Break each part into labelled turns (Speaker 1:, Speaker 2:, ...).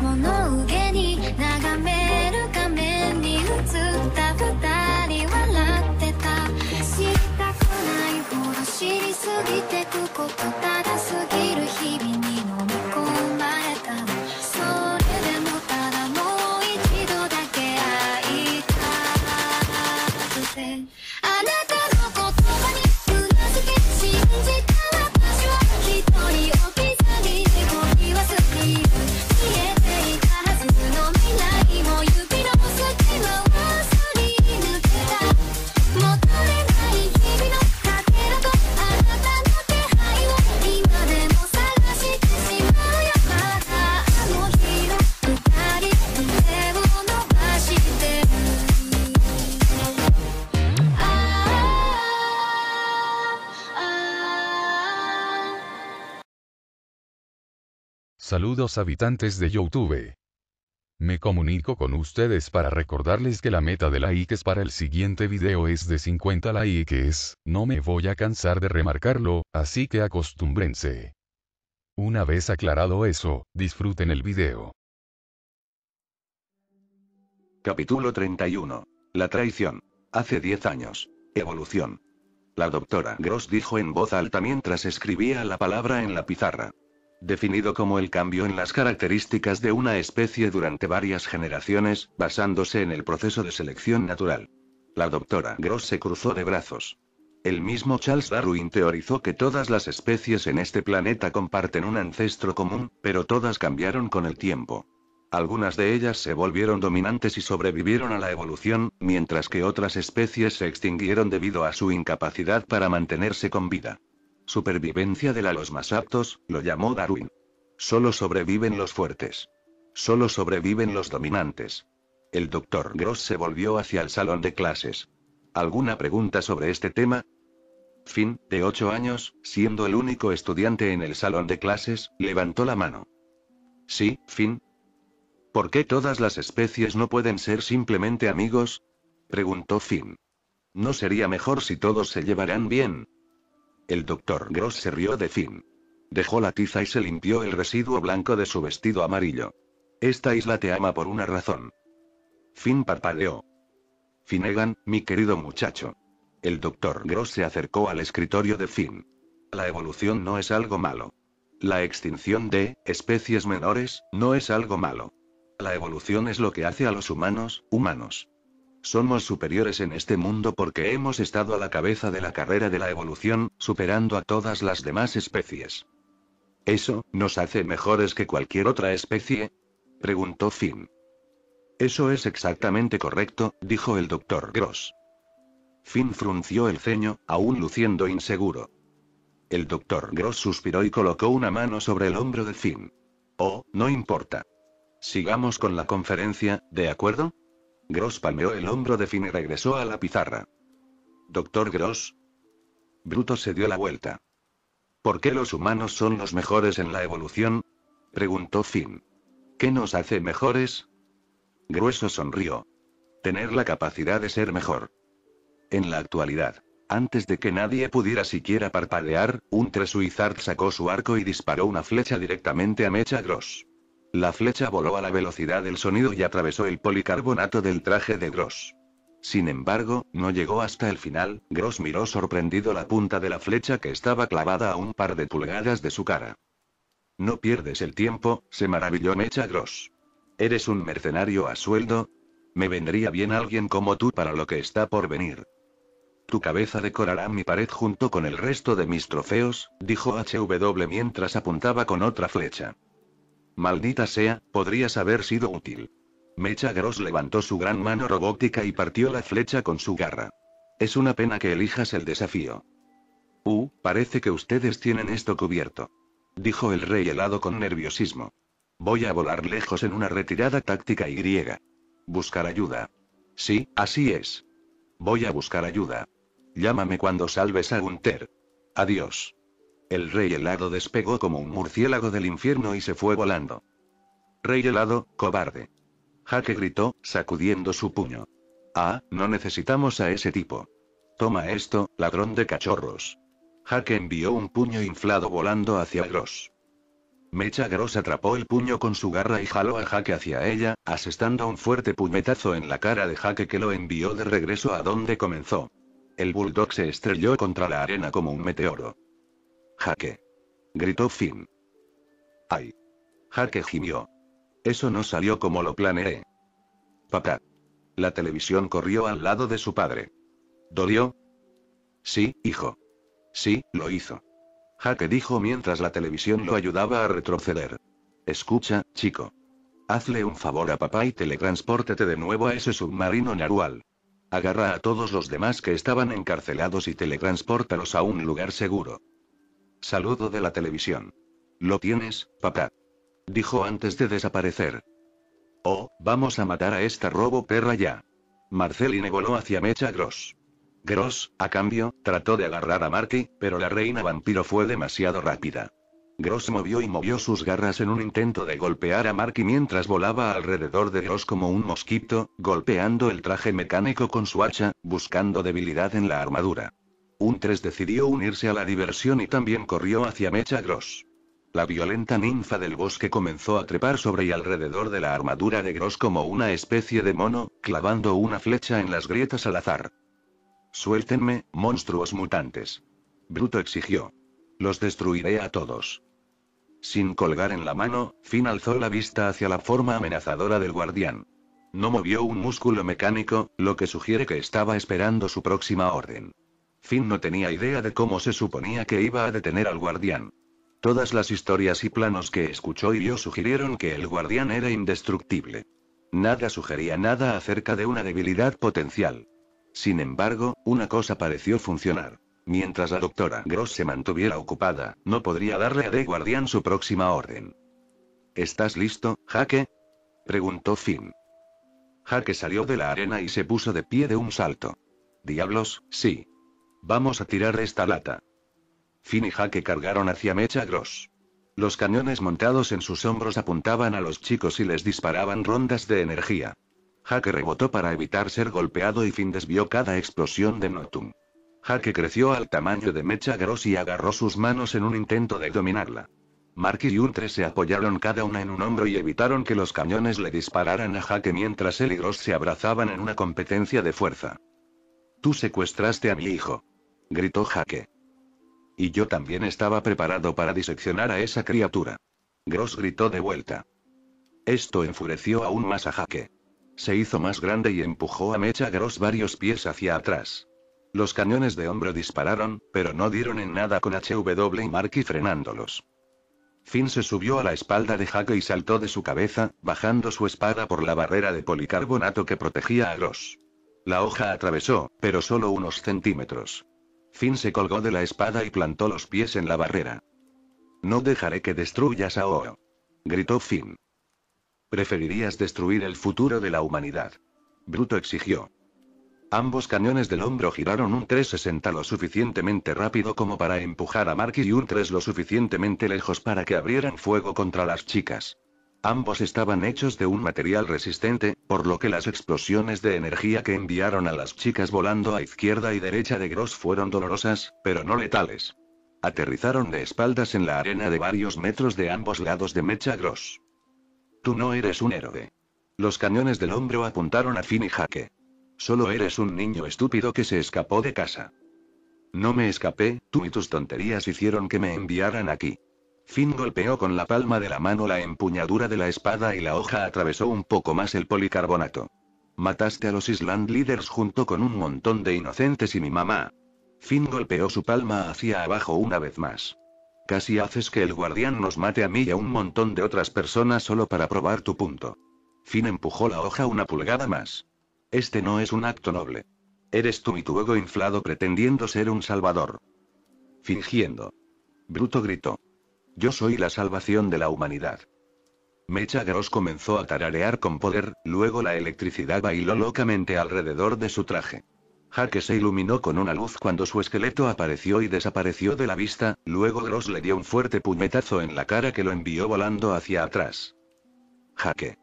Speaker 1: 物憂げに眺める画面に映った二人笑ってた知りたくないほど知りすぎてくことだ Saludos habitantes de YouTube. Me comunico con ustedes para recordarles que la meta de likes para el siguiente video es de 50 likes, no me voy a cansar de remarcarlo, así que acostúmbrense. Una vez aclarado eso, disfruten el video. Capítulo 31. La traición. Hace 10 años. Evolución. La doctora Gross dijo en voz alta mientras escribía la palabra en la pizarra definido como el cambio en las características de una especie durante varias generaciones, basándose en el proceso de selección natural. La doctora Gross se cruzó de brazos. El mismo Charles Darwin teorizó que todas las especies en este planeta comparten un ancestro común, pero todas cambiaron con el tiempo. Algunas de ellas se volvieron dominantes y sobrevivieron a la evolución, mientras que otras especies se extinguieron debido a su incapacidad para mantenerse con vida. Supervivencia de la los más aptos, lo llamó Darwin. Solo sobreviven los fuertes. Solo sobreviven los dominantes. El doctor Gross se volvió hacia el salón de clases. ¿Alguna pregunta sobre este tema? Finn, de ocho años, siendo el único estudiante en el salón de clases, levantó la mano. Sí, Finn. ¿Por qué todas las especies no pueden ser simplemente amigos? preguntó Finn. ¿No sería mejor si todos se llevaran bien? El doctor Gross se rió de Finn. Dejó la tiza y se limpió el residuo blanco de su vestido amarillo. Esta isla te ama por una razón. Finn parpadeó. Finnegan, mi querido muchacho. El doctor Gross se acercó al escritorio de Finn. La evolución no es algo malo. La extinción de especies menores no es algo malo. La evolución es lo que hace a los humanos, humanos. Somos superiores en este mundo porque hemos estado a la cabeza de la carrera de la evolución, superando a todas las demás especies. ¿Eso nos hace mejores que cualquier otra especie? preguntó Finn. Eso es exactamente correcto, dijo el doctor Gross. Finn frunció el ceño, aún luciendo inseguro. El doctor Gross suspiró y colocó una mano sobre el hombro de Finn. Oh, no importa. Sigamos con la conferencia, ¿de acuerdo? Gross palmeó el hombro de Finn y regresó a la pizarra. Doctor Gross. Bruto se dio la vuelta. ¿Por qué los humanos son los mejores en la evolución? preguntó Finn. ¿Qué nos hace mejores? Grueso sonrió. Tener la capacidad de ser mejor. En la actualidad, antes de que nadie pudiera siquiera parpadear, un Tresuizard sacó su arco y disparó una flecha directamente a Mecha Gross. La flecha voló a la velocidad del sonido y atravesó el policarbonato del traje de Gross. Sin embargo, no llegó hasta el final, Gross miró sorprendido la punta de la flecha que estaba clavada a un par de pulgadas de su cara. No pierdes el tiempo, se maravilló Mecha Gross. Eres un mercenario a sueldo. Me vendría bien alguien como tú para lo que está por venir. Tu cabeza decorará mi pared junto con el resto de mis trofeos, dijo HW mientras apuntaba con otra flecha. Maldita sea, podrías haber sido útil. Mecha Gross levantó su gran mano robótica y partió la flecha con su garra. Es una pena que elijas el desafío. Uh, parece que ustedes tienen esto cubierto. Dijo el rey helado con nerviosismo. Voy a volar lejos en una retirada táctica y griega. Buscar ayuda. Sí, así es. Voy a buscar ayuda. Llámame cuando salves a Gunter. Adiós. El rey helado despegó como un murciélago del infierno y se fue volando. Rey helado, cobarde. Jaque gritó, sacudiendo su puño. Ah, no necesitamos a ese tipo. Toma esto, ladrón de cachorros. Jaque envió un puño inflado volando hacia Gross. Mecha Gross atrapó el puño con su garra y jaló a Jaque hacia ella, asestando un fuerte puñetazo en la cara de Jaque que lo envió de regreso a donde comenzó. El bulldog se estrelló contra la arena como un meteoro. Jaque. Gritó Finn. ¡Ay! Jaque gimió. Eso no salió como lo planeé. Papá. La televisión corrió al lado de su padre. ¿Dolió? Sí, hijo. Sí, lo hizo. Jaque dijo mientras la televisión lo ayudaba a retroceder. Escucha, chico. Hazle un favor a papá y teletranspórtete de nuevo a ese submarino Narual. Agarra a todos los demás que estaban encarcelados y teletranspórtalos a un lugar seguro. Saludo de la televisión. Lo tienes, papá. Dijo antes de desaparecer. Oh, vamos a matar a esta robo perra ya. Marceline voló hacia Mecha Gross. Gross, a cambio, trató de agarrar a Marky, pero la reina vampiro fue demasiado rápida. Gross movió y movió sus garras en un intento de golpear a Marky mientras volaba alrededor de Gross como un mosquito, golpeando el traje mecánico con su hacha, buscando debilidad en la armadura. Un 3 decidió unirse a la diversión y también corrió hacia Mecha Gross. La violenta ninfa del bosque comenzó a trepar sobre y alrededor de la armadura de Gross como una especie de mono, clavando una flecha en las grietas al azar. Suéltenme, monstruos mutantes. Bruto exigió. Los destruiré a todos. Sin colgar en la mano, Finn alzó la vista hacia la forma amenazadora del guardián. No movió un músculo mecánico, lo que sugiere que estaba esperando su próxima orden. Finn no tenía idea de cómo se suponía que iba a detener al guardián. Todas las historias y planos que escuchó y vio sugirieron que el guardián era indestructible. Nada sugería nada acerca de una debilidad potencial. Sin embargo, una cosa pareció funcionar. Mientras la doctora Gross se mantuviera ocupada, no podría darle a The Guardián su próxima orden. ¿Estás listo, Jaque? preguntó Finn. Jaque salió de la arena y se puso de pie de un salto. Diablos, sí. Vamos a tirar esta lata. Finn y Jaque cargaron hacia Mecha Gross. Los cañones montados en sus hombros apuntaban a los chicos y les disparaban rondas de energía. Jaque rebotó para evitar ser golpeado y Finn desvió cada explosión de Notum. Jaque creció al tamaño de Mecha Gross y agarró sus manos en un intento de dominarla. Mark y Utre se apoyaron cada una en un hombro y evitaron que los cañones le dispararan a Jaque mientras él y Gross se abrazaban en una competencia de fuerza. Tú secuestraste a mi hijo gritó Jaque. Y yo también estaba preparado para diseccionar a esa criatura. Gross gritó de vuelta. Esto enfureció aún más a Jaque. Se hizo más grande y empujó a Mecha Gross varios pies hacia atrás. Los cañones de hombro dispararon, pero no dieron en nada con HW y Marky frenándolos. Finn se subió a la espalda de Jaque y saltó de su cabeza, bajando su espada por la barrera de policarbonato que protegía a Gross. La hoja atravesó, pero solo unos centímetros. Finn se colgó de la espada y plantó los pies en la barrera. No dejaré que destruyas a Oro», Gritó Finn. Preferirías destruir el futuro de la humanidad. Bruto exigió. Ambos cañones del hombro giraron un 360 lo suficientemente rápido como para empujar a Mark y un 3 lo suficientemente lejos para que abrieran fuego contra las chicas. Ambos estaban hechos de un material resistente, por lo que las explosiones de energía que enviaron a las chicas volando a izquierda y derecha de Gross fueron dolorosas, pero no letales. Aterrizaron de espaldas en la arena de varios metros de ambos lados de Mecha Gross. Tú no eres un héroe. Los cañones del hombro apuntaron a Fini Jaque. Solo eres un niño estúpido que se escapó de casa. No me escapé, tú y tus tonterías hicieron que me enviaran aquí. Finn golpeó con la palma de la mano la empuñadura de la espada y la hoja atravesó un poco más el policarbonato. Mataste a los Island Leaders junto con un montón de inocentes y mi mamá. Finn golpeó su palma hacia abajo una vez más. Casi haces que el guardián nos mate a mí y a un montón de otras personas solo para probar tu punto. Finn empujó la hoja una pulgada más. Este no es un acto noble. Eres tú y tu ego inflado pretendiendo ser un salvador. Fingiendo. Bruto gritó. Yo soy la salvación de la humanidad. Mecha Gross comenzó a tararear con poder, luego la electricidad bailó locamente alrededor de su traje. Jaque se iluminó con una luz cuando su esqueleto apareció y desapareció de la vista, luego Gross le dio un fuerte puñetazo en la cara que lo envió volando hacia atrás. Jaque.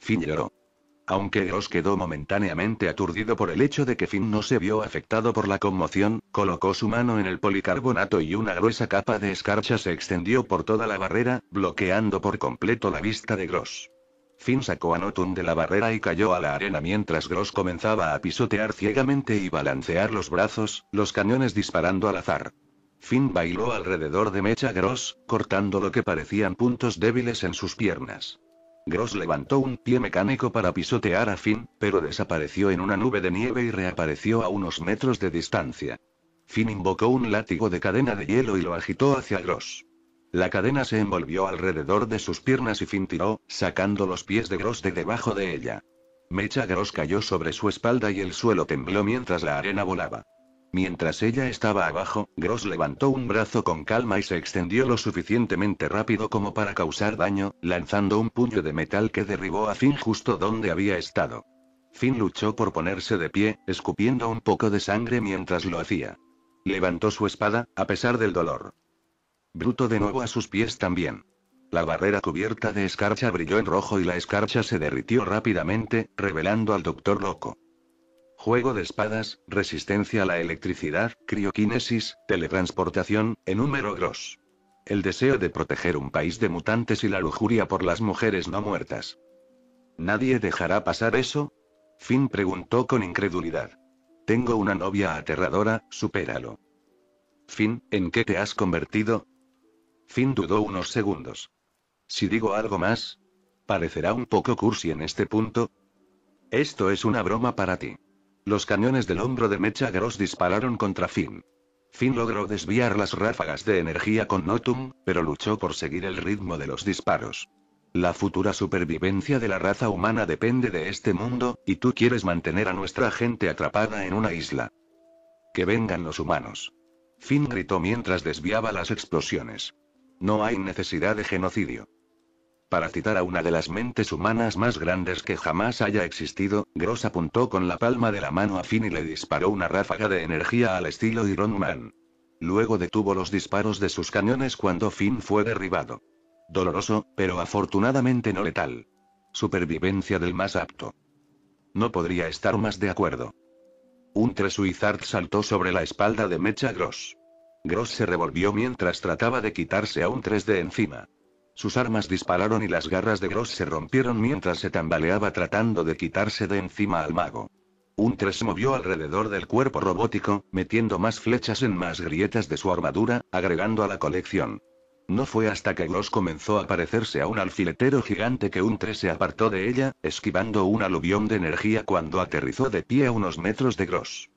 Speaker 1: Fin lloró. Aunque Gross quedó momentáneamente aturdido por el hecho de que Finn no se vio afectado por la conmoción, colocó su mano en el policarbonato y una gruesa capa de escarcha se extendió por toda la barrera, bloqueando por completo la vista de Gross. Finn sacó a Notun de la barrera y cayó a la arena mientras Gross comenzaba a pisotear ciegamente y balancear los brazos, los cañones disparando al azar. Finn bailó alrededor de Mecha Gross, cortando lo que parecían puntos débiles en sus piernas. Gross levantó un pie mecánico para pisotear a Finn, pero desapareció en una nube de nieve y reapareció a unos metros de distancia. Finn invocó un látigo de cadena de hielo y lo agitó hacia Gross. La cadena se envolvió alrededor de sus piernas y Finn tiró, sacando los pies de Gross de debajo de ella. Mecha Gross cayó sobre su espalda y el suelo tembló mientras la arena volaba. Mientras ella estaba abajo, Gross levantó un brazo con calma y se extendió lo suficientemente rápido como para causar daño, lanzando un puño de metal que derribó a Finn justo donde había estado. Finn luchó por ponerse de pie, escupiendo un poco de sangre mientras lo hacía. Levantó su espada, a pesar del dolor. Bruto de nuevo a sus pies también. La barrera cubierta de escarcha brilló en rojo y la escarcha se derritió rápidamente, revelando al doctor loco juego de espadas, resistencia a la electricidad, criokinesis, teletransportación, en número gros. El deseo de proteger un país de mutantes y la lujuria por las mujeres no muertas. ¿Nadie dejará pasar eso? Finn preguntó con incredulidad. Tengo una novia aterradora, supéralo. Finn, ¿en qué te has convertido? Finn dudó unos segundos. Si digo algo más, parecerá un poco cursi en este punto. Esto es una broma para ti. Los cañones del hombro de Mecha Gross dispararon contra Finn. Finn logró desviar las ráfagas de energía con Notum, pero luchó por seguir el ritmo de los disparos. La futura supervivencia de la raza humana depende de este mundo, y tú quieres mantener a nuestra gente atrapada en una isla. Que vengan los humanos. Finn gritó mientras desviaba las explosiones. No hay necesidad de genocidio. Para citar a una de las mentes humanas más grandes que jamás haya existido, Gross apuntó con la palma de la mano a Finn y le disparó una ráfaga de energía al estilo Iron Man. Luego detuvo los disparos de sus cañones cuando Finn fue derribado. Doloroso, pero afortunadamente no letal. Supervivencia del más apto. No podría estar más de acuerdo. Un Tresuizard saltó sobre la espalda de Mecha Gross. Gross se revolvió mientras trataba de quitarse a un Tres de encima. Sus armas dispararon y las garras de Gross se rompieron mientras se tambaleaba tratando de quitarse de encima al mago. Un tres movió alrededor del cuerpo robótico, metiendo más flechas en más grietas de su armadura, agregando a la colección. No fue hasta que Gross comenzó a parecerse a un alfiletero gigante que un 3 se apartó de ella, esquivando un aluvión de energía cuando aterrizó de pie a unos metros de Gross.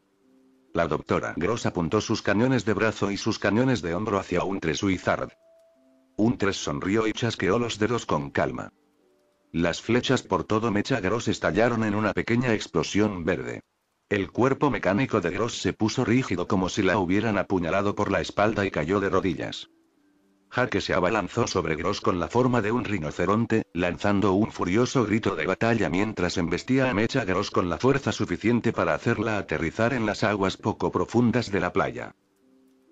Speaker 1: La doctora Gross apuntó sus cañones de brazo y sus cañones de hombro hacia un 3 suizard. Un tres sonrió y chasqueó los dedos con calma. Las flechas por todo Mecha Gross estallaron en una pequeña explosión verde. El cuerpo mecánico de Gross se puso rígido como si la hubieran apuñalado por la espalda y cayó de rodillas. Jaque se abalanzó sobre Gross con la forma de un rinoceronte, lanzando un furioso grito de batalla mientras embestía a Mecha Gross con la fuerza suficiente para hacerla aterrizar en las aguas poco profundas de la playa.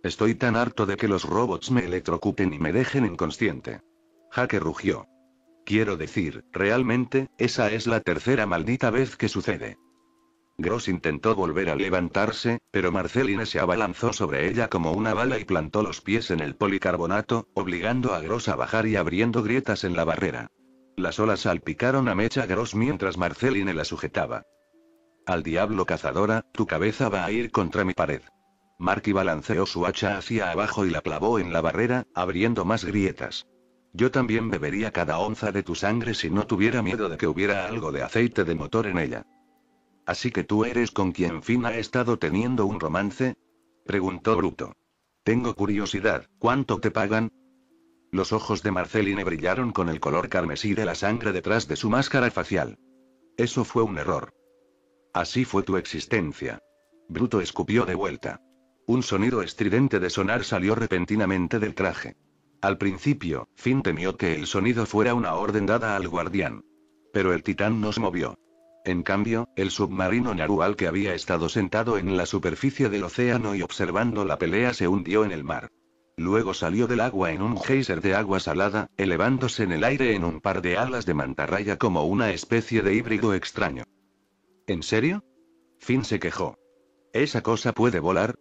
Speaker 1: Estoy tan harto de que los robots me electrocuten y me dejen inconsciente. Jaque rugió. Quiero decir, realmente, esa es la tercera maldita vez que sucede. Gross intentó volver a levantarse, pero Marceline se abalanzó sobre ella como una bala y plantó los pies en el policarbonato, obligando a Gross a bajar y abriendo grietas en la barrera. Las olas salpicaron a Mecha Gross mientras Marceline la sujetaba. Al diablo cazadora, tu cabeza va a ir contra mi pared. Marky balanceó su hacha hacia abajo y la clavó en la barrera, abriendo más grietas. Yo también bebería cada onza de tu sangre si no tuviera miedo de que hubiera algo de aceite de motor en ella. Así que tú eres con quien Finn ha estado teniendo un romance? preguntó Bruto. Tengo curiosidad, ¿cuánto te pagan? Los ojos de Marceline brillaron con el color carmesí de la sangre detrás de su máscara facial. Eso fue un error. Así fue tu existencia. Bruto escupió de vuelta. Un sonido estridente de sonar salió repentinamente del traje. Al principio, Finn temió que el sonido fuera una orden dada al guardián. Pero el titán no se movió. En cambio, el submarino Narual que había estado sentado en la superficie del océano y observando la pelea se hundió en el mar. Luego salió del agua en un geyser de agua salada, elevándose en el aire en un par de alas de mantarraya como una especie de híbrido extraño. ¿En serio? Finn se quejó. Esa cosa puede volar,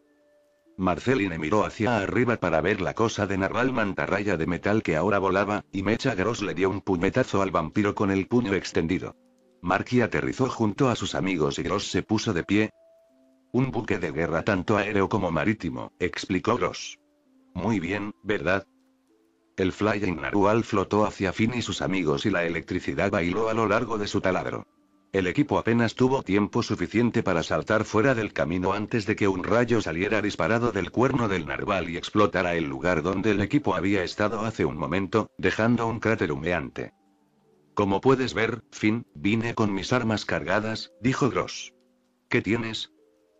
Speaker 1: Marceline miró hacia arriba para ver la cosa de narval mantarraya de metal que ahora volaba, y Mecha Gross le dio un puñetazo al vampiro con el puño extendido. Marky aterrizó junto a sus amigos y Gross se puso de pie. Un buque de guerra tanto aéreo como marítimo, explicó Gross. Muy bien, ¿verdad? El Flying Narual flotó hacia Finn y sus amigos y la electricidad bailó a lo largo de su taladro. El equipo apenas tuvo tiempo suficiente para saltar fuera del camino antes de que un rayo saliera disparado del cuerno del narval y explotara el lugar donde el equipo había estado hace un momento, dejando un cráter humeante. Como puedes ver, Finn, vine con mis armas cargadas, dijo Gross. ¿Qué tienes?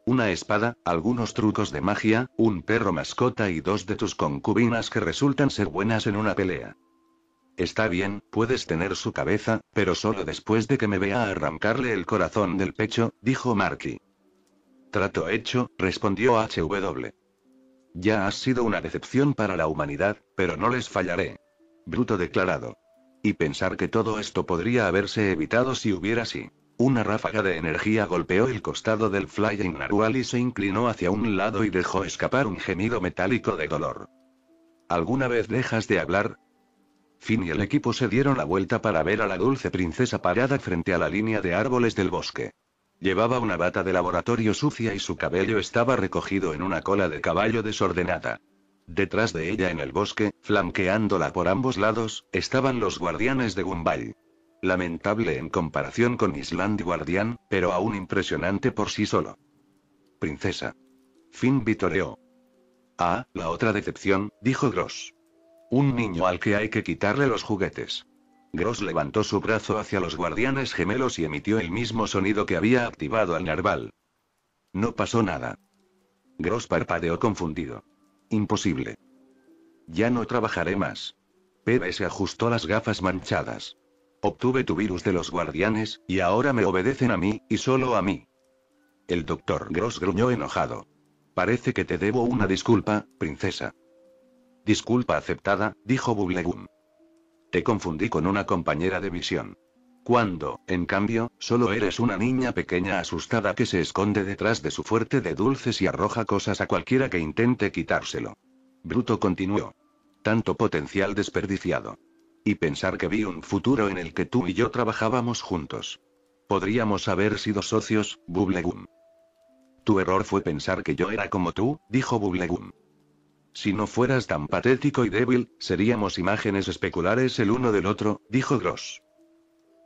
Speaker 1: Una espada, algunos trucos de magia, un perro mascota y dos de tus concubinas que resultan ser buenas en una pelea. Está bien, puedes tener su cabeza, pero solo después de que me vea arrancarle el corazón del pecho, dijo Marky. Trato hecho, respondió HW. Ya has sido una decepción para la humanidad, pero no les fallaré. Bruto declarado. Y pensar que todo esto podría haberse evitado si hubiera sido. Una ráfaga de energía golpeó el costado del Flying Narwhal y se inclinó hacia un lado y dejó escapar un gemido metálico de dolor. ¿Alguna vez dejas de hablar, Finn y el equipo se dieron la vuelta para ver a la dulce princesa parada frente a la línea de árboles del bosque. Llevaba una bata de laboratorio sucia y su cabello estaba recogido en una cola de caballo desordenada. Detrás de ella en el bosque, flanqueándola por ambos lados, estaban los guardianes de Gumball. Lamentable en comparación con Island Guardián, pero aún impresionante por sí solo. Princesa. Finn vitoreó. Ah, la otra decepción, dijo Gross. Un niño al que hay que quitarle los juguetes. Gross levantó su brazo hacia los guardianes gemelos y emitió el mismo sonido que había activado al narval. No pasó nada. Gross parpadeó confundido. Imposible. Ya no trabajaré más. Pepe se ajustó las gafas manchadas. Obtuve tu virus de los guardianes, y ahora me obedecen a mí, y solo a mí. El doctor Gross gruñó enojado. Parece que te debo una disculpa, princesa. Disculpa aceptada, dijo Bublegum. Te confundí con una compañera de misión. Cuando, en cambio, solo eres una niña pequeña asustada que se esconde detrás de su fuerte de dulces y arroja cosas a cualquiera que intente quitárselo. Bruto continuó. Tanto potencial desperdiciado. Y pensar que vi un futuro en el que tú y yo trabajábamos juntos. Podríamos haber sido socios, Bublegum. Tu error fue pensar que yo era como tú, dijo Bublegum. Si no fueras tan patético y débil, seríamos imágenes especulares el uno del otro, dijo Gross.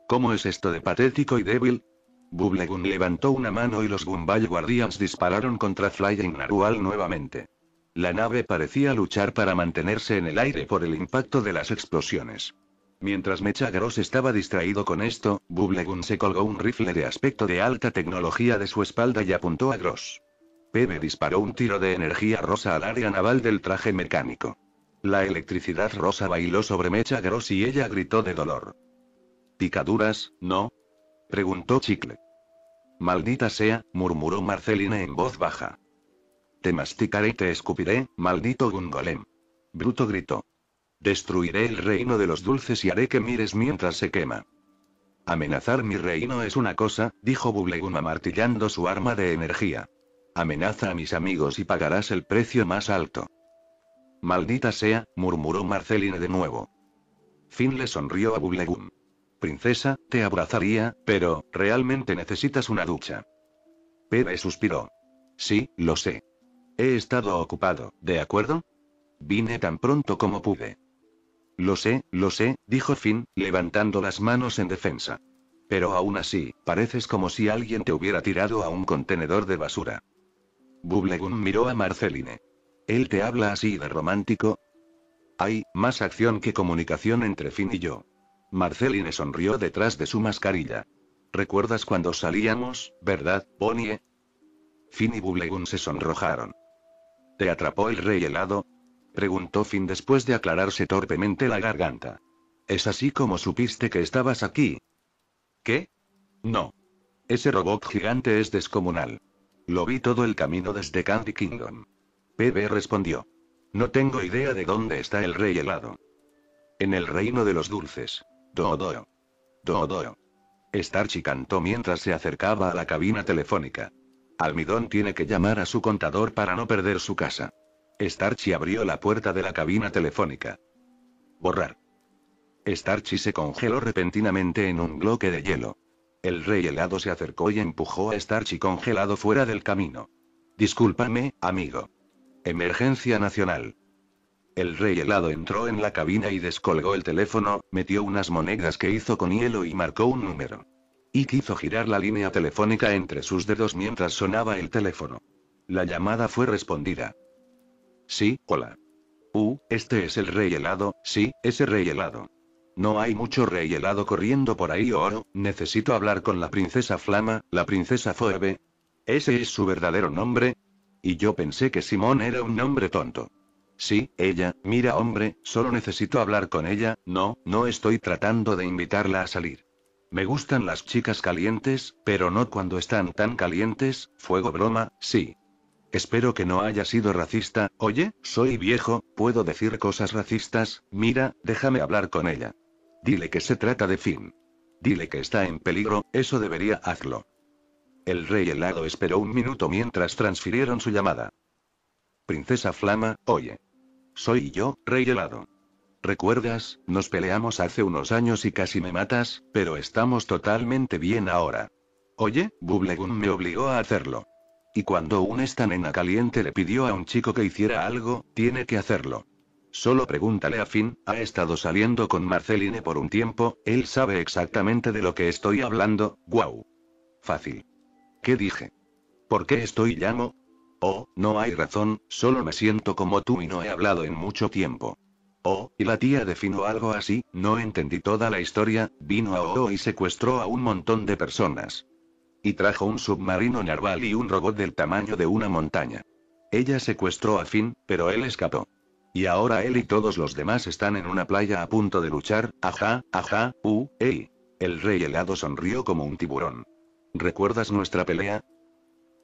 Speaker 1: ¿Cómo es esto de patético y débil? Bublegun levantó una mano y los Gumball Guardians dispararon contra Flying Narual nuevamente. La nave parecía luchar para mantenerse en el aire por el impacto de las explosiones. Mientras Mecha Gross estaba distraído con esto, Bublegun se colgó un rifle de aspecto de alta tecnología de su espalda y apuntó a Gross. Pebe disparó un tiro de energía rosa al área naval del traje mecánico. La electricidad rosa bailó sobre Mecha Gross y ella gritó de dolor. ¿Picaduras, no? preguntó Chicle. Maldita sea, murmuró Marceline en voz baja. Te masticaré y te escupiré, maldito Gungolem. Bruto gritó. Destruiré el reino de los dulces y haré que mires mientras se quema. Amenazar mi reino es una cosa, dijo Bubblegum martillando su arma de energía. Amenaza a mis amigos y pagarás el precio más alto. Maldita sea, murmuró Marceline de nuevo. Finn le sonrió a Bubblegum. Princesa, te abrazaría, pero, realmente necesitas una ducha. Pepe suspiró. Sí, lo sé. He estado ocupado, ¿de acuerdo? Vine tan pronto como pude. Lo sé, lo sé, dijo Finn, levantando las manos en defensa. Pero aún así, pareces como si alguien te hubiera tirado a un contenedor de basura. Bublegum miró a Marceline. Él te habla así de romántico. Hay más acción que comunicación entre Finn y yo. Marceline sonrió detrás de su mascarilla. ¿Recuerdas cuando salíamos, verdad, Bonnie? Finn y Bublegum se sonrojaron. ¿Te atrapó el rey helado? preguntó Finn después de aclararse torpemente la garganta. ¿Es así como supiste que estabas aquí? ¿Qué? No. Ese robot gigante es descomunal. Lo vi todo el camino desde Candy Kingdom. PB respondió. No tengo idea de dónde está el rey helado. En el reino de los dulces. do Doodoo. Starchi cantó mientras se acercaba a la cabina telefónica. Almidón tiene que llamar a su contador para no perder su casa. Starchi abrió la puerta de la cabina telefónica. Borrar. Starchi se congeló repentinamente en un bloque de hielo. El rey helado se acercó y empujó a Starchi congelado fuera del camino. Discúlpame, amigo. Emergencia nacional. El rey helado entró en la cabina y descolgó el teléfono, metió unas monedas que hizo con hielo y marcó un número. Y quiso girar la línea telefónica entre sus dedos mientras sonaba el teléfono. La llamada fue respondida. Sí, hola. Uh, este es el rey helado, sí, ese rey helado. No hay mucho rey helado corriendo por ahí oro, necesito hablar con la princesa Flama, la princesa Phoebe. ¿Ese es su verdadero nombre? Y yo pensé que Simón era un nombre tonto. Sí, ella, mira hombre, solo necesito hablar con ella, no, no estoy tratando de invitarla a salir. Me gustan las chicas calientes, pero no cuando están tan calientes, fuego broma, sí. Espero que no haya sido racista, oye, soy viejo, puedo decir cosas racistas, mira, déjame hablar con ella. Dile que se trata de Finn. Dile que está en peligro, eso debería hacerlo. El rey helado esperó un minuto mientras transfirieron su llamada. Princesa Flama, oye. Soy yo, rey helado. ¿Recuerdas? Nos peleamos hace unos años y casi me matas, pero estamos totalmente bien ahora. Oye, Bublegum me obligó a hacerlo. Y cuando un esta nena caliente le pidió a un chico que hiciera algo, tiene que hacerlo. Solo pregúntale a Finn, ha estado saliendo con Marceline por un tiempo, él sabe exactamente de lo que estoy hablando, guau. Fácil. ¿Qué dije? ¿Por qué estoy llamo? Oh, no hay razón, solo me siento como tú y no he hablado en mucho tiempo. Oh, y la tía de algo así, no entendí toda la historia, vino a Oro y secuestró a un montón de personas. Y trajo un submarino narval y un robot del tamaño de una montaña. Ella secuestró a Finn, pero él escapó. Y ahora él y todos los demás están en una playa a punto de luchar, ajá, ajá, uh, ey. El rey helado sonrió como un tiburón. ¿Recuerdas nuestra pelea?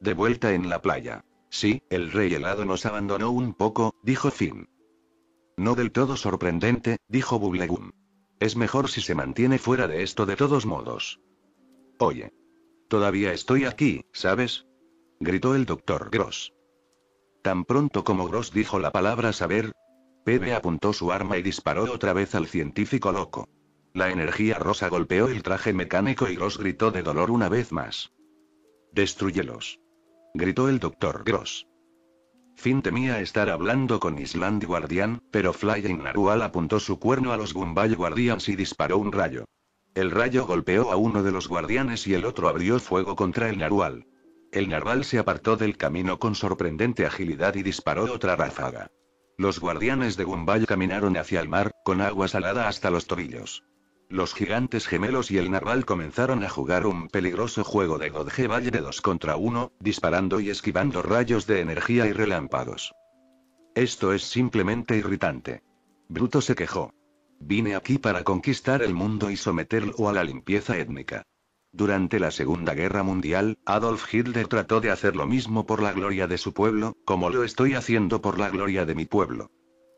Speaker 1: De vuelta en la playa. Sí, el rey helado nos abandonó un poco, dijo Finn. No del todo sorprendente, dijo Bublegum. Es mejor si se mantiene fuera de esto de todos modos. Oye. Todavía estoy aquí, ¿sabes? Gritó el doctor Gross. Tan pronto como Gross dijo la palabra saber, Pepe apuntó su arma y disparó otra vez al científico loco. La energía rosa golpeó el traje mecánico y Gross gritó de dolor una vez más. Destruyelos. Gritó el doctor Gross. Finn temía estar hablando con Island Guardian, pero Flying Narual apuntó su cuerno a los Gumball Guardians y disparó un rayo. El rayo golpeó a uno de los guardianes y el otro abrió fuego contra el Narual. El narval se apartó del camino con sorprendente agilidad y disparó otra ráfaga. Los guardianes de Gumball caminaron hacia el mar, con agua salada hasta los tobillos. Los gigantes gemelos y el narval comenzaron a jugar un peligroso juego de Godge de dos contra uno, disparando y esquivando rayos de energía y relámpagos. Esto es simplemente irritante. Bruto se quejó. Vine aquí para conquistar el mundo y someterlo a la limpieza étnica. Durante la Segunda Guerra Mundial, Adolf Hitler trató de hacer lo mismo por la gloria de su pueblo, como lo estoy haciendo por la gloria de mi pueblo.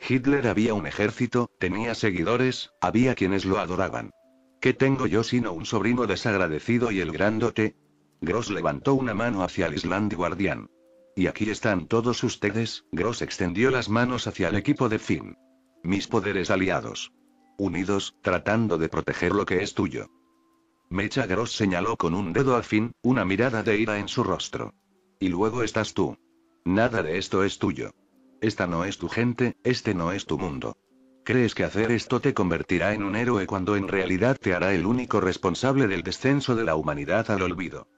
Speaker 1: Hitler había un ejército, tenía seguidores, había quienes lo adoraban. ¿Qué tengo yo sino un sobrino desagradecido y el grandote? Gross levantó una mano hacia el Island Guardián. Y aquí están todos ustedes, Gross extendió las manos hacia el equipo de Finn. Mis poderes aliados. Unidos, tratando de proteger lo que es tuyo. Mecha Gross señaló con un dedo al fin, una mirada de ira en su rostro. Y luego estás tú. Nada de esto es tuyo. Esta no es tu gente, este no es tu mundo. ¿Crees que hacer esto te convertirá en un héroe cuando en realidad te hará el único responsable del descenso de la humanidad al olvido?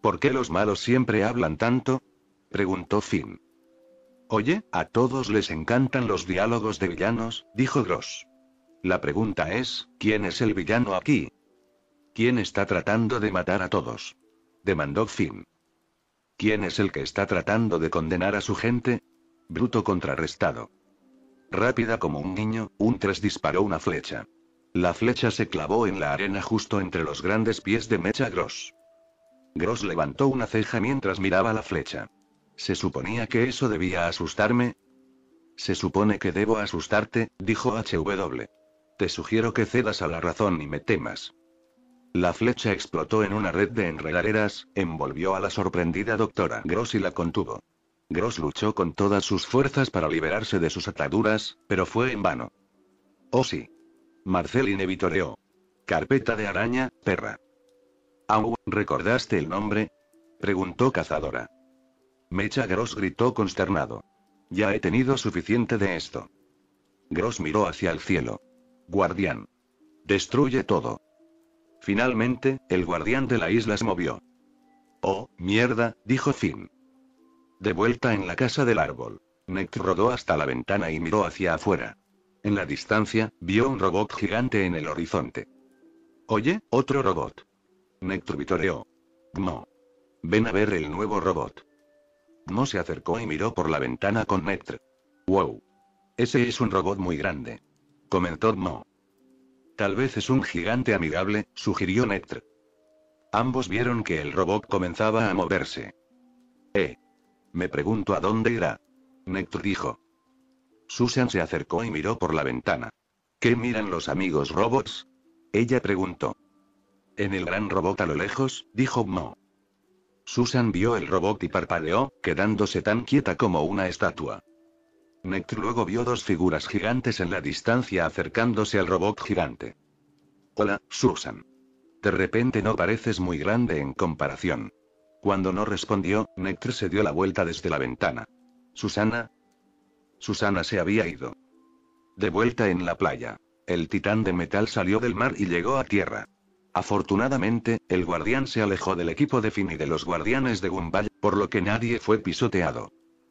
Speaker 1: ¿Por qué los malos siempre hablan tanto? preguntó Finn. Oye, a todos les encantan los diálogos de villanos, dijo Gross. La pregunta es, ¿quién es el villano aquí? ¿Quién está tratando de matar a todos? demandó Finn. ¿Quién es el que está tratando de condenar a su gente? Bruto contrarrestado. Rápida como un niño, un tres disparó una flecha. La flecha se clavó en la arena justo entre los grandes pies de Mecha Gross. Gross levantó una ceja mientras miraba la flecha. ¿Se suponía que eso debía asustarme? Se supone que debo asustarte, dijo HW. Te sugiero que cedas a la razón y me temas. La flecha explotó en una red de enredaderas, envolvió a la sorprendida doctora Gross y la contuvo. Gross luchó con todas sus fuerzas para liberarse de sus ataduras, pero fue en vano. Oh sí. Marcel vitoreó. Carpeta de araña, perra. Aún, ¿recordaste el nombre? preguntó cazadora. Mecha Gross gritó consternado. Ya he tenido suficiente de esto. Gross miró hacia el cielo. Guardián. Destruye todo. Finalmente, el guardián de la isla se movió. Oh, mierda, dijo Finn. De vuelta en la casa del árbol. Nect rodó hasta la ventana y miró hacia afuera. En la distancia, vio un robot gigante en el horizonte. Oye, otro robot. Nect vitoreó. No. Ven a ver el nuevo robot. No se acercó y miró por la ventana con Nectre. Wow. Ese es un robot muy grande. Comentó Mo. Tal vez es un gigante amigable, sugirió Nectar. Ambos vieron que el robot comenzaba a moverse. Eh. Me pregunto a dónde irá. Nectar dijo. Susan se acercó y miró por la ventana. ¿Qué miran los amigos robots? Ella preguntó. En el gran robot a lo lejos, dijo Mo. Susan vio el robot y parpadeó, quedándose tan quieta como una estatua. Nectar luego vio dos figuras gigantes en la distancia acercándose al robot gigante. Hola, Susan. De repente no pareces muy grande en comparación. Cuando no respondió, Nectar se dio la vuelta desde la ventana. Susana. Susana se había ido. De vuelta en la playa. El titán de metal salió del mar y llegó a tierra. Afortunadamente, el guardián se alejó del equipo de Finn y de los guardianes de Gumball, por lo que nadie fue pisoteado.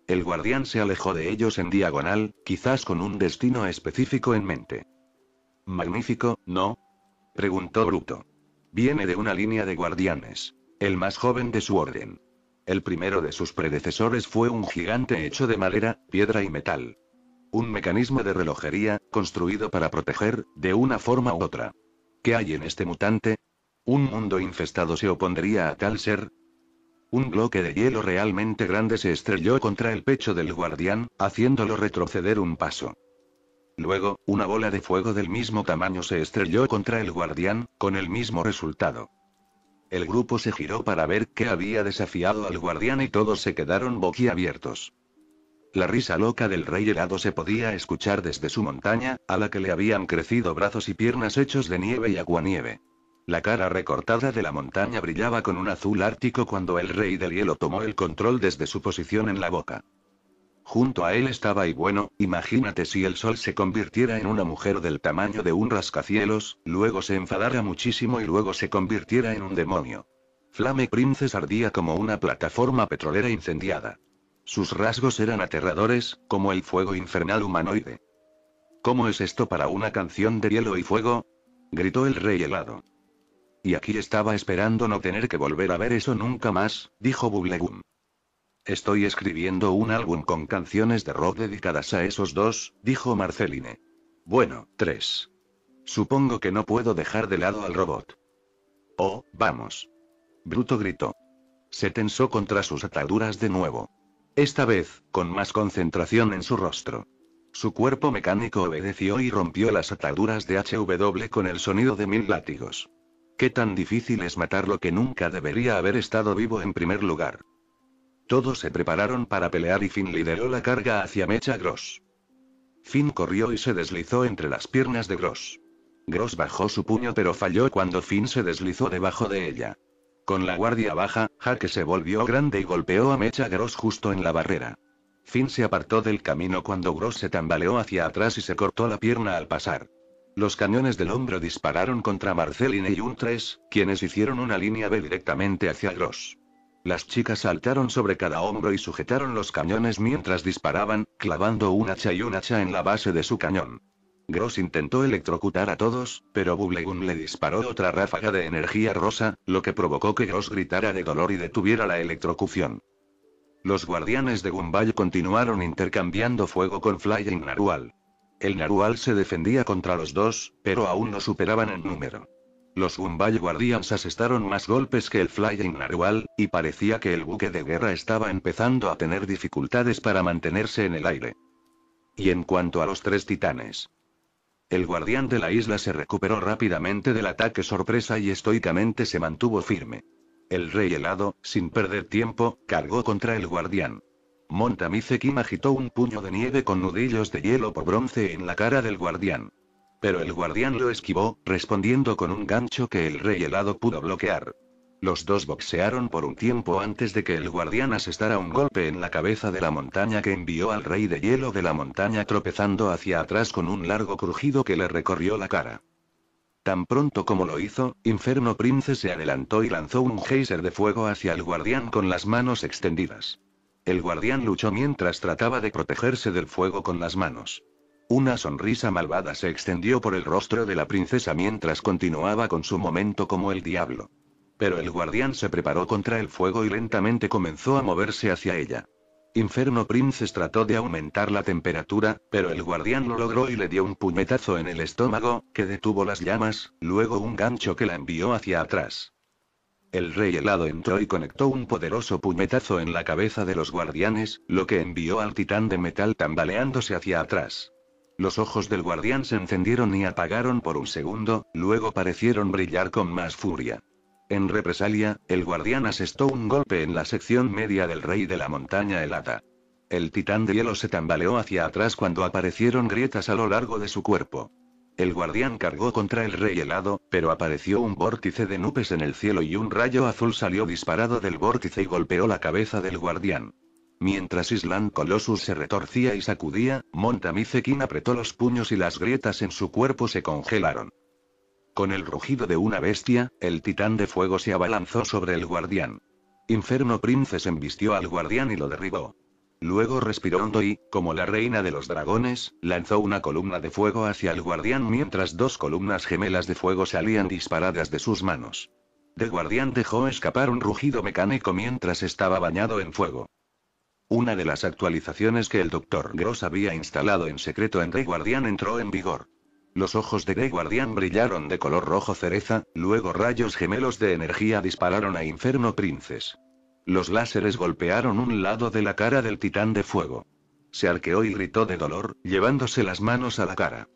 Speaker 1: El guardián se alejó de ellos en diagonal, quizás con un destino específico en mente. Magnífico, ¿no? preguntó Bruto. Viene de una línea de guardianes. El más joven de su orden. El primero de sus predecesores fue un gigante hecho de madera, piedra y metal. Un mecanismo de relojería, construido para proteger, de una forma u otra. ¿Qué hay en este mutante? Un mundo infestado se opondría a tal ser, un bloque de hielo realmente grande se estrelló contra el pecho del guardián, haciéndolo retroceder un paso. Luego, una bola de fuego del mismo tamaño se estrelló contra el guardián, con el mismo resultado. El grupo se giró para ver qué había desafiado al guardián y todos se quedaron boquiabiertos. La risa loca del rey helado se podía escuchar desde su montaña, a la que le habían crecido brazos y piernas hechos de nieve y aguanieve. La cara recortada de la montaña brillaba con un azul ártico cuando el rey del hielo tomó el control desde su posición en la boca. Junto a él estaba y bueno, imagínate si el sol se convirtiera en una mujer del tamaño de un rascacielos, luego se enfadara muchísimo y luego se convirtiera en un demonio. Flame Princess ardía como una plataforma petrolera incendiada. Sus rasgos eran aterradores, como el fuego infernal humanoide. ¿Cómo es esto para una canción de hielo y fuego? gritó el rey helado. Y aquí estaba esperando no tener que volver a ver eso nunca más, dijo Bubblegum. Estoy escribiendo un álbum con canciones de rock dedicadas a esos dos, dijo Marceline. Bueno, tres. Supongo que no puedo dejar de lado al robot. Oh, vamos. Bruto gritó. Se tensó contra sus ataduras de nuevo. Esta vez, con más concentración en su rostro. Su cuerpo mecánico obedeció y rompió las ataduras de HW con el sonido de mil látigos. Qué tan difícil es matar lo que nunca debería haber estado vivo en primer lugar. Todos se prepararon para pelear y Finn lideró la carga hacia Mecha Gross. Finn corrió y se deslizó entre las piernas de Gross. Gross bajó su puño pero falló cuando Finn se deslizó debajo de ella. Con la guardia baja, Jaque se volvió grande y golpeó a Mecha Gross justo en la barrera. Finn se apartó del camino cuando Gross se tambaleó hacia atrás y se cortó la pierna al pasar. Los cañones del hombro dispararon contra Marceline y un 3, quienes hicieron una línea B directamente hacia Gross. Las chicas saltaron sobre cada hombro y sujetaron los cañones mientras disparaban, clavando un hacha y un hacha en la base de su cañón. Gross intentó electrocutar a todos, pero Bubblegum le disparó otra ráfaga de energía rosa, lo que provocó que Gross gritara de dolor y detuviera la electrocución. Los guardianes de Gumball continuaron intercambiando fuego con Flying Narual. El Narual se defendía contra los dos, pero aún no superaban en número. Los guardián Guardians asestaron más golpes que el Flying narual, y parecía que el buque de guerra estaba empezando a tener dificultades para mantenerse en el aire. Y en cuanto a los tres titanes. El guardián de la isla se recuperó rápidamente del ataque sorpresa y estoicamente se mantuvo firme. El rey helado, sin perder tiempo, cargó contra el guardián. Montamice Kim agitó un puño de nieve con nudillos de hielo por bronce en la cara del guardián. Pero el guardián lo esquivó, respondiendo con un gancho que el rey helado pudo bloquear. Los dos boxearon por un tiempo antes de que el guardián asestara un golpe en la cabeza de la montaña que envió al rey de hielo de la montaña tropezando hacia atrás con un largo crujido que le recorrió la cara. Tan pronto como lo hizo, Inferno Prince se adelantó y lanzó un geyser de fuego hacia el guardián con las manos extendidas. El guardián luchó mientras trataba de protegerse del fuego con las manos. Una sonrisa malvada se extendió por el rostro de la princesa mientras continuaba con su momento como el diablo. Pero el guardián se preparó contra el fuego y lentamente comenzó a moverse hacia ella. Inferno princes trató de aumentar la temperatura, pero el guardián lo logró y le dio un puñetazo en el estómago, que detuvo las llamas, luego un gancho que la envió hacia atrás. El rey helado entró y conectó un poderoso puñetazo en la cabeza de los guardianes, lo que envió al titán de metal tambaleándose hacia atrás. Los ojos del guardián se encendieron y apagaron por un segundo, luego parecieron brillar con más furia. En represalia, el guardián asestó un golpe en la sección media del rey de la montaña helada. El titán de hielo se tambaleó hacia atrás cuando aparecieron grietas a lo largo de su cuerpo. El guardián cargó contra el rey helado, pero apareció un vórtice de nubes en el cielo y un rayo azul salió disparado del vórtice y golpeó la cabeza del guardián. Mientras Islan Colossus se retorcía y sacudía, Montamizekin apretó los puños y las grietas en su cuerpo se congelaron. Con el rugido de una bestia, el titán de fuego se abalanzó sobre el guardián. Inferno Princes embistió al guardián y lo derribó. Luego respiró hondo y, como la reina de los dragones, lanzó una columna de fuego hacia el guardián mientras dos columnas gemelas de fuego salían disparadas de sus manos. The guardián dejó escapar un rugido mecánico mientras estaba bañado en fuego. Una de las actualizaciones que el Dr. Gross había instalado en secreto en The Guardian entró en vigor. Los ojos de The Guardian brillaron de color rojo cereza, luego rayos gemelos de energía dispararon a Inferno Princes. Los láseres golpearon un lado de la cara del titán de fuego. Se arqueó y gritó de dolor, llevándose las manos a la cara.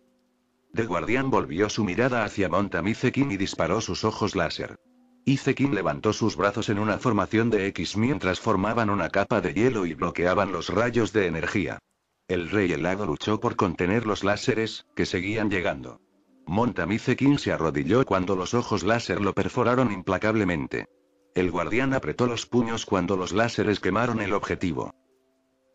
Speaker 1: The Guardián volvió su mirada hacia Montam y disparó sus ojos láser. Izekin levantó sus brazos en una formación de X mientras formaban una capa de hielo y bloqueaban los rayos de energía. El rey helado luchó por contener los láseres, que seguían llegando. Montamizekin se arrodilló cuando los ojos láser lo perforaron implacablemente. El guardián apretó los puños cuando los láseres quemaron el objetivo.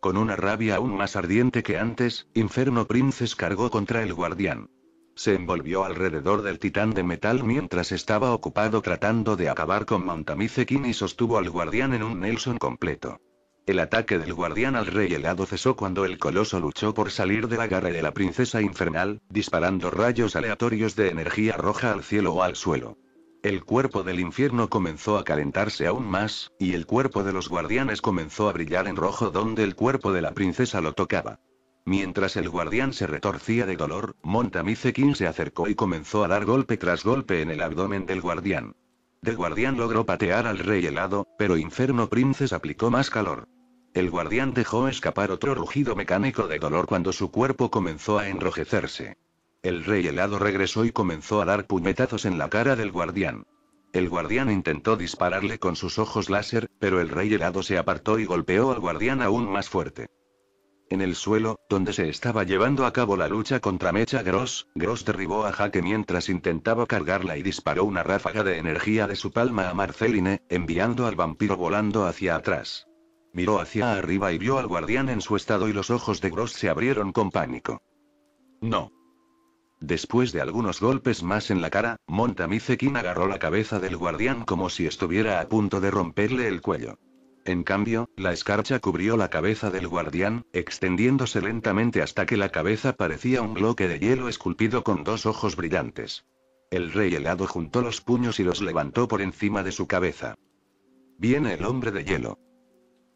Speaker 1: Con una rabia aún más ardiente que antes, Inferno Princes cargó contra el guardián. Se envolvió alrededor del titán de metal mientras estaba ocupado tratando de acabar con Mount y sostuvo al guardián en un Nelson completo. El ataque del guardián al rey helado cesó cuando el coloso luchó por salir de la garra de la princesa infernal, disparando rayos aleatorios de energía roja al cielo o al suelo. El cuerpo del infierno comenzó a calentarse aún más, y el cuerpo de los guardianes comenzó a brillar en rojo donde el cuerpo de la princesa lo tocaba. Mientras el guardián se retorcía de dolor, Montamicekin se acercó y comenzó a dar golpe tras golpe en el abdomen del guardián. De guardián logró patear al rey helado, pero Inferno Princes aplicó más calor. El guardián dejó escapar otro rugido mecánico de dolor cuando su cuerpo comenzó a enrojecerse. El rey helado regresó y comenzó a dar puñetazos en la cara del guardián. El guardián intentó dispararle con sus ojos láser, pero el rey helado se apartó y golpeó al guardián aún más fuerte. En el suelo, donde se estaba llevando a cabo la lucha contra Mecha Gross, Gross derribó a Jaque mientras intentaba cargarla y disparó una ráfaga de energía de su palma a Marceline, enviando al vampiro volando hacia atrás. Miró hacia arriba y vio al guardián en su estado y los ojos de Gross se abrieron con pánico. No. Después de algunos golpes más en la cara, Montamicekin agarró la cabeza del guardián como si estuviera a punto de romperle el cuello. En cambio, la escarcha cubrió la cabeza del guardián, extendiéndose lentamente hasta que la cabeza parecía un bloque de hielo esculpido con dos ojos brillantes. El rey helado juntó los puños y los levantó por encima de su cabeza. Viene el hombre de hielo.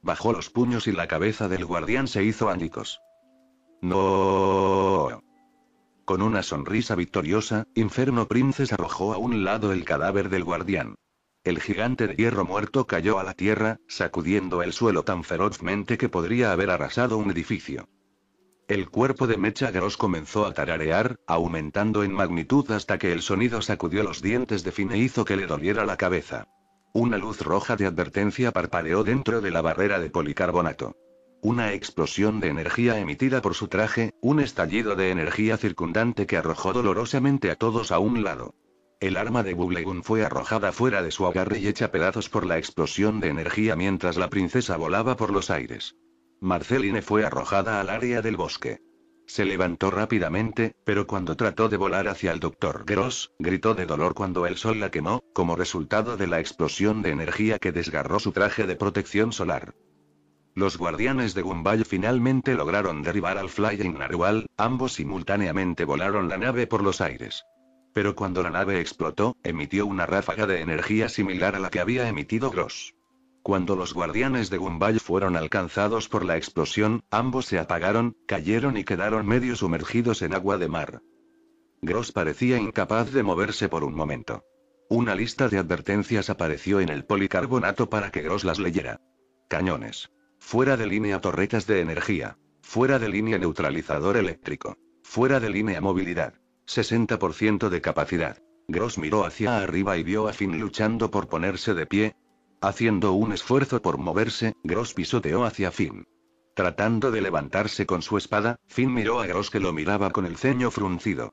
Speaker 1: Bajó los puños y la cabeza del guardián se hizo ánicos. No. Con una sonrisa victoriosa, Inferno Princes arrojó a un lado el cadáver del guardián. El gigante de hierro muerto cayó a la tierra, sacudiendo el suelo tan ferozmente que podría haber arrasado un edificio. El cuerpo de Mecha Gross comenzó a tararear, aumentando en magnitud hasta que el sonido sacudió los dientes de Finn e hizo que le doliera la cabeza. Una luz roja de advertencia parpadeó dentro de la barrera de policarbonato. Una explosión de energía emitida por su traje, un estallido de energía circundante que arrojó dolorosamente a todos a un lado. El arma de Bubblegun fue arrojada fuera de su agarre y hecha pedazos por la explosión de energía mientras la princesa volaba por los aires. Marceline fue arrojada al área del bosque. Se levantó rápidamente, pero cuando trató de volar hacia el doctor Gross, gritó de dolor cuando el sol la quemó, como resultado de la explosión de energía que desgarró su traje de protección solar. Los guardianes de Gumball finalmente lograron derribar al Flying Narwhal, ambos simultáneamente volaron la nave por los aires. Pero cuando la nave explotó, emitió una ráfaga de energía similar a la que había emitido Gross. Cuando los guardianes de Gumball fueron alcanzados por la explosión, ambos se apagaron, cayeron y quedaron medio sumergidos en agua de mar. Gross parecía incapaz de moverse por un momento. Una lista de advertencias apareció en el policarbonato para que Gross las leyera. Cañones. Fuera de línea torretas de energía. Fuera de línea neutralizador eléctrico. Fuera de línea movilidad. 60% de capacidad. Gross miró hacia arriba y vio a Finn luchando por ponerse de pie. Haciendo un esfuerzo por moverse, Gross pisoteó hacia Finn. Tratando de levantarse con su espada, Finn miró a Gross que lo miraba con el ceño fruncido.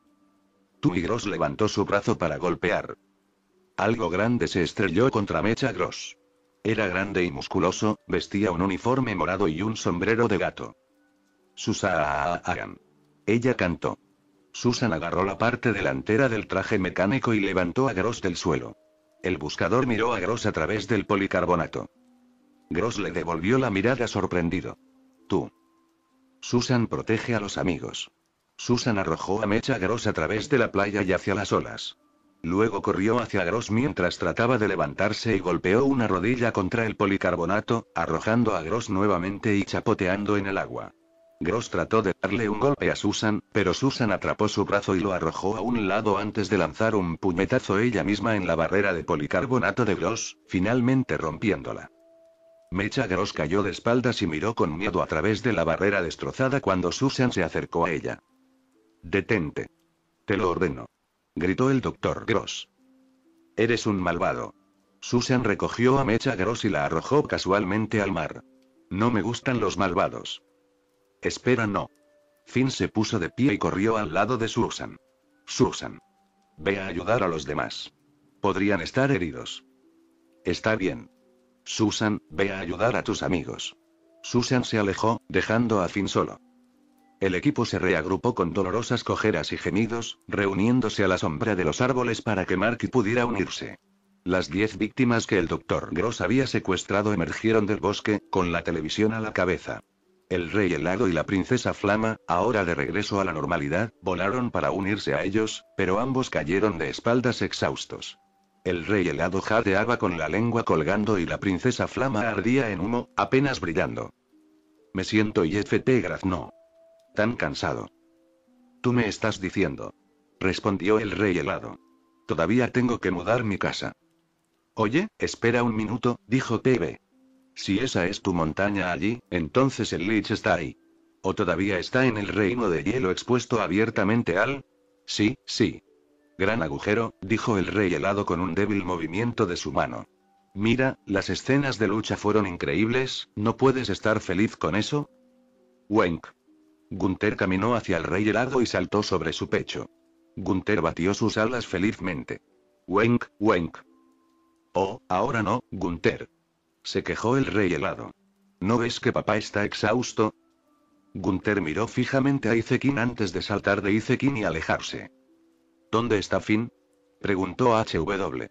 Speaker 1: Tú y Gross levantó su brazo para golpear. Algo grande se estrelló contra Mecha Gross. Era grande y musculoso, vestía un uniforme morado y un sombrero de gato. Susan. Ella cantó. Susan agarró la parte delantera del traje mecánico y levantó a Gross del suelo. El buscador miró a Gross a través del policarbonato. Gross le devolvió la mirada sorprendido. Tú. Susan protege a los amigos. Susan arrojó a Mecha Gross a través de la playa y hacia las olas. Luego corrió hacia Gross mientras trataba de levantarse y golpeó una rodilla contra el policarbonato, arrojando a Gross nuevamente y chapoteando en el agua. Gross trató de darle un golpe a Susan, pero Susan atrapó su brazo y lo arrojó a un lado antes de lanzar un puñetazo ella misma en la barrera de policarbonato de Gross, finalmente rompiéndola. Mecha Gross cayó de espaldas y miró con miedo a través de la barrera destrozada cuando Susan se acercó a ella. Detente. Te lo ordeno gritó el doctor Gross. Eres un malvado. Susan recogió a Mecha Gross y la arrojó casualmente al mar. No me gustan los malvados. Espera, no. Finn se puso de pie y corrió al lado de Susan. Susan. Ve a ayudar a los demás. Podrían estar heridos. Está bien. Susan, ve a ayudar a tus amigos. Susan se alejó, dejando a Finn solo. El equipo se reagrupó con dolorosas cojeras y gemidos, reuniéndose a la sombra de los árboles para que Marky pudiera unirse. Las diez víctimas que el doctor Gross había secuestrado emergieron del bosque, con la televisión a la cabeza. El rey helado y la princesa Flama, ahora de regreso a la normalidad, volaron para unirse a ellos, pero ambos cayeron de espaldas exhaustos. El rey helado jadeaba con la lengua colgando y la princesa Flama ardía en humo, apenas brillando. Me siento y F.T. graznó tan cansado. Tú me estás diciendo. Respondió el rey helado. Todavía tengo que mudar mi casa. Oye, espera un minuto, dijo Tebe. Si esa es tu montaña allí, entonces el Lich está ahí. ¿O todavía está en el reino de hielo expuesto abiertamente al? Sí, sí. Gran agujero, dijo el rey helado con un débil movimiento de su mano. Mira, las escenas de lucha fueron increíbles, ¿no puedes estar feliz con eso? Wenk. Gunther caminó hacia el rey helado y saltó sobre su pecho. Gunther batió sus alas felizmente. Wenk, wenk. Oh, ahora no, Gunther. Se quejó el rey helado. ¿No ves que papá está exhausto? Gunther miró fijamente a Izekin antes de saltar de Izekin y alejarse. ¿Dónde está Finn? preguntó HW.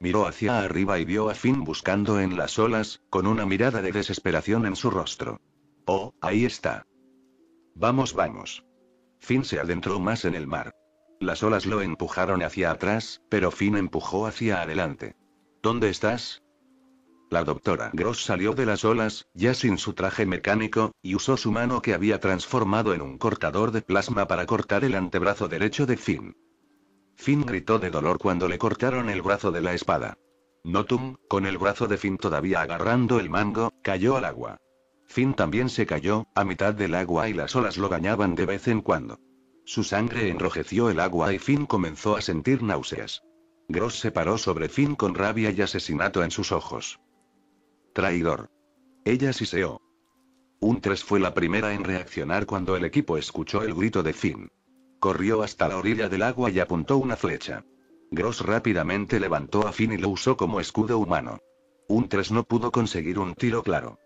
Speaker 1: Miró hacia arriba y vio a Finn buscando en las olas, con una mirada de desesperación en su rostro. Oh, ahí está. Vamos, vamos. Finn se adentró más en el mar. Las olas lo empujaron hacia atrás, pero Finn empujó hacia adelante. ¿Dónde estás? La doctora Gross salió de las olas, ya sin su traje mecánico, y usó su mano que había transformado en un cortador de plasma para cortar el antebrazo derecho de Finn. Finn gritó de dolor cuando le cortaron el brazo de la espada. Notum, con el brazo de Finn todavía agarrando el mango, cayó al agua. Finn también se cayó, a mitad del agua y las olas lo bañaban de vez en cuando. Su sangre enrojeció el agua y Finn comenzó a sentir náuseas. Gross se paró sobre Finn con rabia y asesinato en sus ojos. Traidor. Ella siseó. Un 3 fue la primera en reaccionar cuando el equipo escuchó el grito de Finn. Corrió hasta la orilla del agua y apuntó una flecha. Gross rápidamente levantó a Finn y lo usó como escudo humano. Un 3 no pudo conseguir un tiro claro.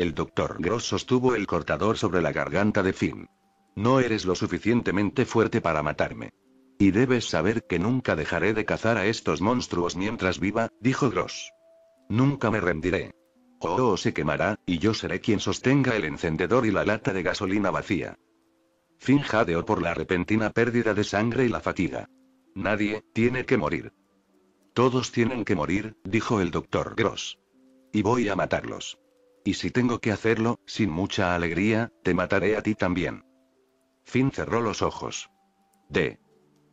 Speaker 1: El doctor Gross sostuvo el cortador sobre la garganta de Finn. No eres lo suficientemente fuerte para matarme. Y debes saber que nunca dejaré de cazar a estos monstruos mientras viva, dijo Gross. Nunca me rendiré. O oh, oh, se quemará, y yo seré quien sostenga el encendedor y la lata de gasolina vacía. Finn jadeó por la repentina pérdida de sangre y la fatiga. Nadie, tiene que morir. Todos tienen que morir, dijo el doctor Gross. Y voy a matarlos. Y si tengo que hacerlo, sin mucha alegría, te mataré a ti también. Finn cerró los ojos. De,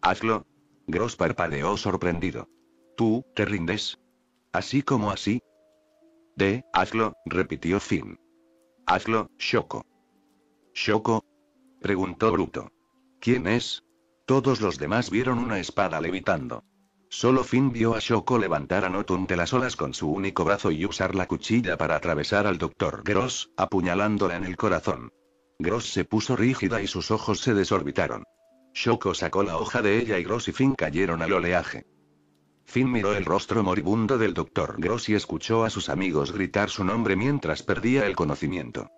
Speaker 1: Hazlo. Gross parpadeó sorprendido. ¿Tú, te rindes? ¿Así como así? De, Hazlo, repitió Finn. Hazlo, Shoko. ¿Shoko? preguntó Bruto. ¿Quién es? Todos los demás vieron una espada levitando. Solo Finn vio a Shoko levantar a Notun de las olas con su único brazo y usar la cuchilla para atravesar al doctor Gross, apuñalándola en el corazón. Gross se puso rígida y sus ojos se desorbitaron. Shoko sacó la hoja de ella y Gross y Finn cayeron al oleaje. Finn miró el rostro moribundo del doctor Gross y escuchó a sus amigos gritar su nombre mientras perdía el conocimiento.